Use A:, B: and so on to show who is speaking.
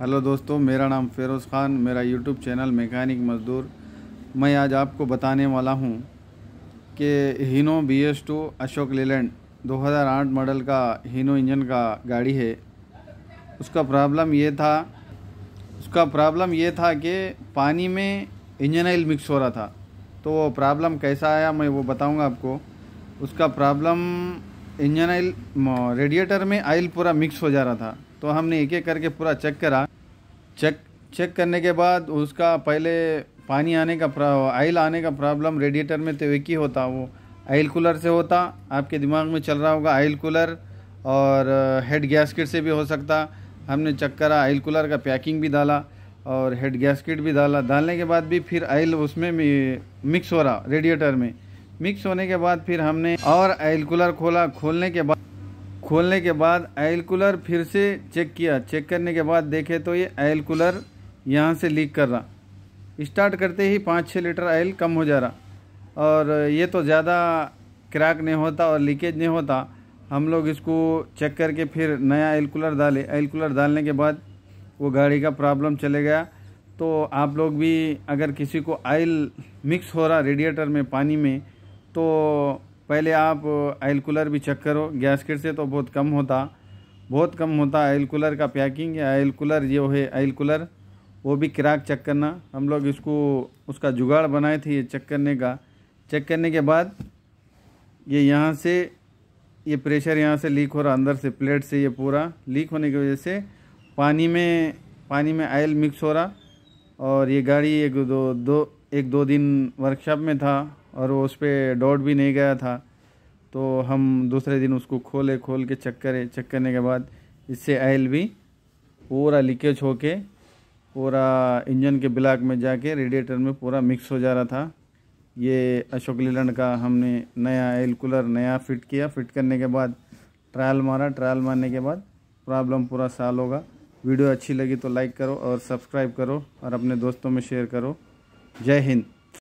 A: hello दोस्तों मेरा नाम फेरोज़ ख़ान मेरा यूट्यूब चैनल मैकेनिक मज़दूर मैं आज आपको बताने वाला हूं कि Hino B S two Ashok Leyland 2008 model का हिनो इंजन का गाड़ी है उसका प्रॉब्लम ये था उसका प्रॉब्लम ये था कि पानी में इंजन ऑयल मिक्स हो रहा था तो वो प्रॉब्लम कैसा आया मैं वो बताऊँगा आपको उसका प्रॉब्लम इंजन ऑयल रेडिएटर में ऑयल पूरा मिक्स हो जा रहा था तो हमने एक एक करके पूरा चेक करा चेक चेक करने के बाद उसका पहले पानी आने का आइल आने का प्रॉब्लम रेडिएटर में तो एक ही होता वो आइल कूलर से होता आपके दिमाग में चल रहा होगा आइल कूलर और हेड uh, गैसकिट से भी हो सकता हमने चेक करा आइल कूलर का पैकिंग भी डाला और हेड गैसकिट भी डाला डालने के बाद भी फिर आयल उसमें मिक्स हो रहा रेडिएटर में मिक्स होने के बाद फिर हमने और आइल कूलर खोला खोलने के बाद खोलने के बाद आयल कूलर फिर से चेक किया चेक करने के बाद देखे तो ये आयल कूलर यहाँ से लीक कर रहा स्टार्ट करते ही पाँच छः लीटर आयल कम हो जा रहा और ये तो ज़्यादा क्रैक नहीं होता और लीकेज नहीं होता हम लोग इसको चेक करके फिर नया आयल कूलर डाले आयल कूलर डालने के बाद वो गाड़ी का प्रॉब्लम चले गया तो आप लोग भी अगर किसी को आयल मिक्स हो रहा रेडिएटर में पानी में तो पहले आप आयल कूलर भी चेक करो गैस से तो बहुत कम होता बहुत कम होता आयल कूलर का पैकिंग या आयल कूलर जो है आयल कूलर वो भी क्रैक चेक करना हम लोग इसको उसका जुगाड़ बनाए थे ये चेक करने का चेक करने के बाद ये यहाँ से ये प्रेशर यहाँ से लीक हो रहा अंदर से प्लेट से ये पूरा लीक होने की वजह से पानी में पानी में आयल मिक्स हो रहा और ये गाड़ी एक दो दो एक दो दिन वर्कशॉप में था और वो उस पर डॉट भी नहीं गया था तो हम दूसरे दिन उसको खोले खोल के चेक करें चेक करने के बाद इससे आयल भी पूरा लीकेज होके पूरा इंजन के ब्लॉक में जाके रेडिएटर में पूरा मिक्स हो जा रहा था ये अशोक लीलैंड का हमने नया आयल कूलर नया फिट किया फिट करने के बाद ट्रायल मारा ट्रायल मारने के बाद प्रॉब्लम पूरा साल होगा वीडियो अच्छी लगी तो लाइक करो और सब्सक्राइब करो और अपने दोस्तों में शेयर करो जय हिंद